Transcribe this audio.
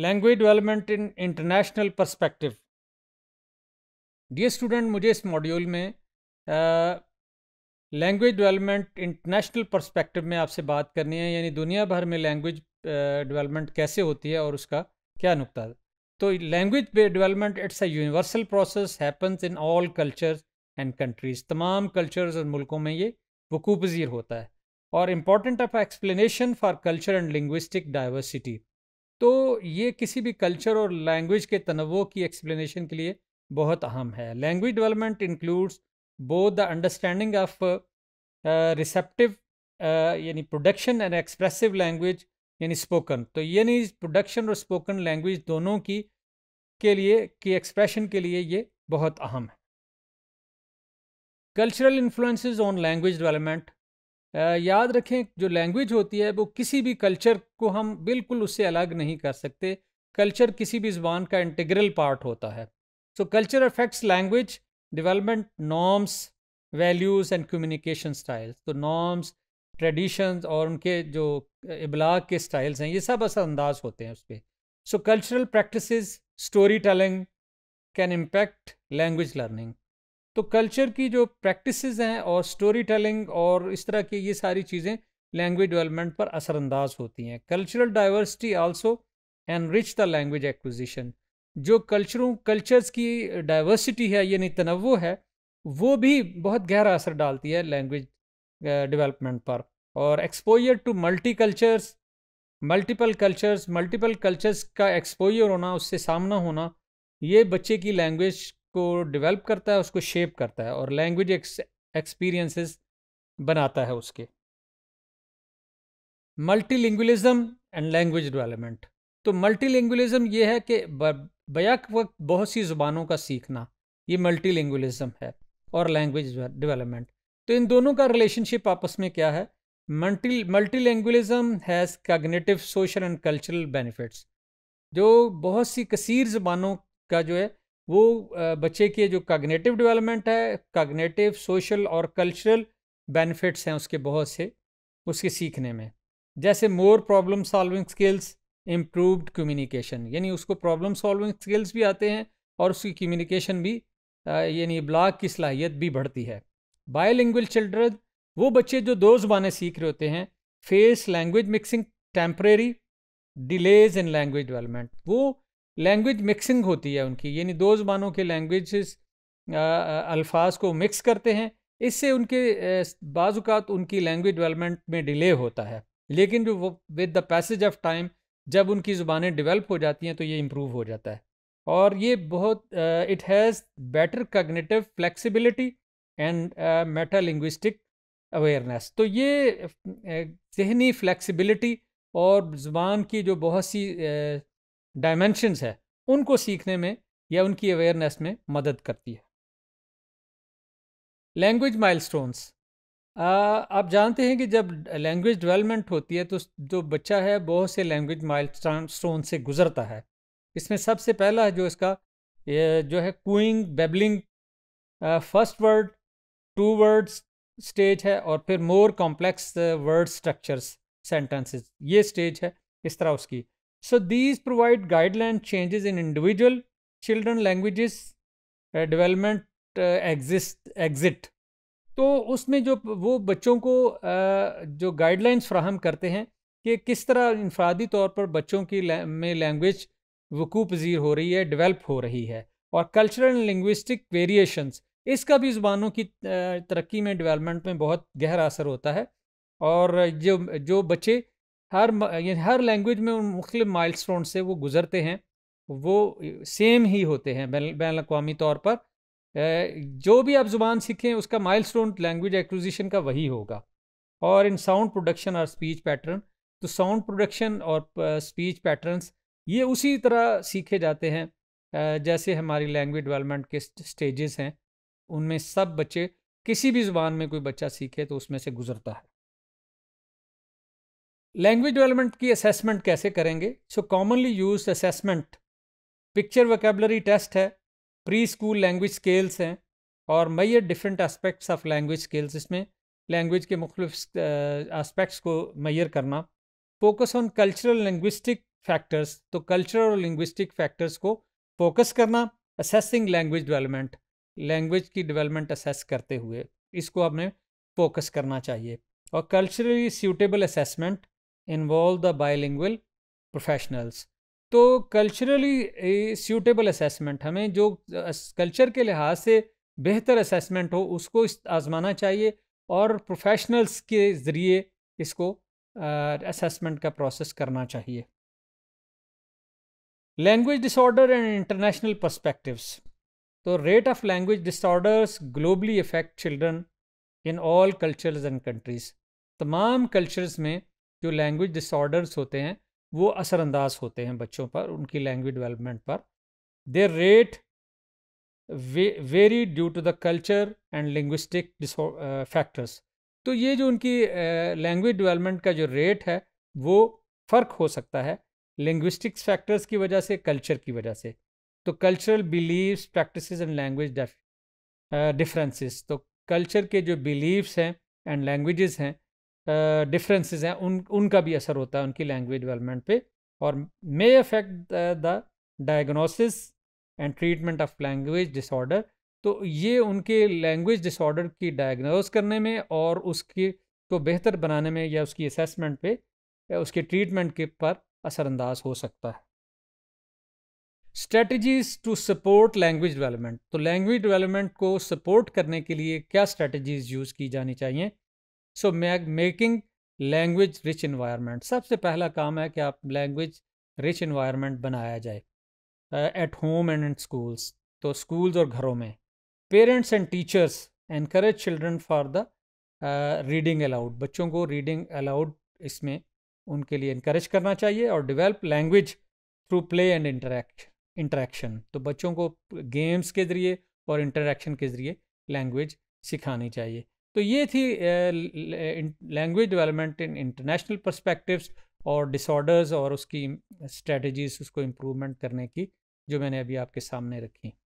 language development in international perspective dear student मुझे इस module में लैंग्वेज डेवलपमेंट इंटरनेशनल परस्पेक्टिव में आपसे बात करनी है यानी दुनिया भर में लैंग्वेज डेवलपमेंट कैसे होती है और उसका क्या नुकता है तो language development it's a universal process happens in all cultures and countries तमाम कल्चर्स और मुल्कों में ये वकूपजीर होता है और important of explanation for culture and linguistic diversity तो ये किसी भी कल्चर और लैंग्वेज के तनवो की एक्सप्लेनेशन के लिए बहुत अहम है language development includes both the understanding of receptive यानी प्रोडक्शन एंड एक्सप्रेसिव लैंग्वेज यानी स्पोकन तो ये नहीं प्रोडक्शन और स्पोकन लैंग्वेज दोनों की के लिए की एक्सप्रेशन के लिए ये बहुत अहम है cultural influences on language development याद रखें जो लैंग्वेज होती है वो किसी भी कल्चर को हम बिल्कुल उससे अलग नहीं कर सकते कल्चर किसी भी ज़बान का इंटीग्रल पार्ट होता है so culture affects language development norms values and communication styles तो नॉर्म्स ट्रेडिशंस और उनके जो इबलाग के स्टाइल्स हैं ये सब असर अंदाज होते हैं उस पर so cultural practice story telling can impact language learning तो कल्चर की जो प्रैक्टिसेस हैं और स्टोरी टेलिंग और इस तरह की ये सारी चीज़ें लैंग्वेज डेवलपमेंट पर असरअंदाज होती हैं cultural diversity also enrich the language acquisition जो कल्चरों कल्चर्स की डाइवर्सिटी है यानी तनवो है वो भी बहुत गहरा असर डालती है लैंग्वेज डेवलपमेंट पर और exposure to multi cultures multiple cultures multiple cultures का एक्सपोजर होना उससे सामना होना ये बच्चे की लैंग्वेज को डेवलप करता है उसको शेप करता है और लैंग्वेज एक्सपीरियंसेस बनाता है उसके मल्टीलिंगुलिज्म एंड लैंग्वेज डेवलपमेंट तो मल्टीलिंगुलिज्म ये है कि बैक वक्त बहुत सी ज़ुबानों का सीखना ये मल्टीलिंगुलिज्म है और लैंग्वेज डेवलपमेंट तो इन दोनों का रिलेशनशिप आपस में क्या है multilingualism has cognitive social and cultural benefits जो बहुत सी कसीर ज़बानों का जो है वो बच्चे के जो कागनेटिव डेवलपमेंट है कागनेटिव सोशल और कल्चरल बेनिफिट्स हैं उसके बहुत से उसके सीखने में जैसे more problem solving skills improved communication यानी उसको प्रॉब्लम सॉल्विंग स्किल्स भी आते हैं और उसकी कम्युनिकेशन भी यानी ब्लाक की सलाहियत भी बढ़ती है बायोलिंगुअल चिल्ड्रन वो बच्चे जो दो ज़बानें सीख रहे होते हैं face language mixing temporary delays in language development वो लैंग्वेज मिक्सिंग होती है उनकी यानी दो ज़बानों के लैंग्वेज अल्फाज को मिक्स करते हैं इससे उनके बाजुकात उनकी लैंग्वेज डेवलपमेंट में डिले होता है लेकिन जो with the passage of time जब उनकी ज़ुबानें डेवलप हो जाती हैं तो ये इम्प्रूव हो जाता है और ये बहुत it has better cognitive flexibility and metalinguistic awareness तो ये जहनी फ्लैक्सीबिलिटी और ज़ुबान की जो बहुत सी uh, डायमेंशंस है उनको सीखने में या उनकी अवेयरनेस में मदद करती है लैंग्वेज माइलस्टोन्स आप जानते हैं कि जब लैंग्वेज डेवलपमेंट होती है तो जो बच्चा है बहुत से लैंग्वेज माइलस्टोन से गुजरता है इसमें सबसे पहला है जो इसका जो है cooing babbling first word two words stage है और फिर more complex word structures sentences ये स्टेज है इस तरह उसकी So these provide guideline changes in individual children languages uh, development uh, exist exit तो उसमें जो वो बच्चों को uh, जो गाइडलाइंस फ्राहम करते हैं कि किस तरह इनफरादी तौर पर बच्चों की में लैंग्वेज वक़ूप पजीर हो रही है डेवलप हो रही है और कल्चरल लिंग्विस्टिक वेरिएशंस इसका भी ज़ुबानों की uh, तरक्की में डेवलपमेंट में बहुत गहरा असर होता है और जो जो बच्चे हर हर लैंग्वेज में उन मुख्त माइल से वो गुज़रते हैं वो सेम ही होते हैं बैन अवी तौर पर जो भी आप ज़ुबान सीखें उसका माइल स्टोन लैंग्वेज एक्विजिशन का वही होगा और इन साउंड प्रोडक्शन और स्पीच पैटर्न तो साउंड प्रोडक्शन और स्पीच पैटर्न्स ये उसी तरह सीखे जाते हैं जैसे हमारी लैंग्वेज डेवलपमेंट के स्टेजेस हैं उनमें सब बच्चे किसी भी ज़ुबान में कोई बच्चा सीखे तो उसमें से गुज़रता है लैंग्वेज डेवलपमेंट की असेसमेंट कैसे करेंगे so commonly use assessment picture vocabulary test है प्री स्कूल लैंग्वेज स्केल्स हैं और measure different aspects of language scales इसमें लैंग्वेज के मुख्त आस्पेक्ट्स को मैयर करना focus on cultural linguistic factors तो कल्चरल और लिंग्विस्टिक फैक्टर्स को फोकस करना असेसिंग लैंग्वेज डेवलपमेंट लैंग्वेज की डेवलपमेंट असेस करते हुए इसको हमें फोकस करना चाहिए और culturally suitable assessment involve the bilingual professionals तो कल्चरली सूटेबल असेसमेंट हमें जो कल्चर के लिहाज से बेहतर असेसमेंट हो उसको आजमाना चाहिए और प्रोफेशनल्स के ज़रिए इसको असेसमेंट का प्रोसेस करना चाहिए language disorder and international perspectives तो rate of language disorders globally affect children in all cultures and countries तमाम कल्चर्स में जो लैंग्वेज डिसऑर्डर्स होते हैं वो असरअंदाज होते हैं बच्चों पर उनकी लैंग्वेज डेवलपमेंट पर their rate vary due to the culture and linguistic factors तो ये जो उनकी लैंग्वेज uh, डेवलपमेंट का जो रेट है वो फ़र्क हो सकता है लिंग्विस्टिक्स फैक्टर्स की वजह से कल्चर की वजह से तो cultural beliefs practice and language differences तो कल्चर के जो बिलीव्स हैं एंड लैंग्वेजेस हैं डिफरेंसेस हैं उन उनका भी असर होता है उनकी लैंग्वेज डेवलपमेंट पे और may affect the diagnosis and treatment of language disorder तो ये उनके लैंग्वेज डिसऑर्डर की डायग्नोज करने में और उसके को बेहतर बनाने में या उसकी असेसमेंट पे या उसके ट्रीटमेंट के पर असरअंदाज हो सकता है strategies to support language development तो लैंग्वेज डेवलपमेंट को सपोर्ट करने के लिए क्या स्ट्रेटजीज यूज़ की जानी चाहिए so making language rich environment सबसे पहला काम है कि आप लैंग्वेज रिच इन्वायरमेंट बनाया जाए at home and in schools तो स्कूल्स और घरों में parents and teachers encourage children for the reading aloud बच्चों को रीडिंग अलाउड इसमें उनके लिए इनक्रेज करना चाहिए और develop language through play and interact interaction तो बच्चों को गेम्स के ज़रिए और इंटरेक्शन के ज़रिए लैंग्वेज सिखानी चाहिए तो ये थी language development in international perspectives और डिसऑर्डर्स और उसकी स्ट्रेटजीज उसको इम्प्रूवमेंट करने की जो मैंने अभी आपके सामने रखी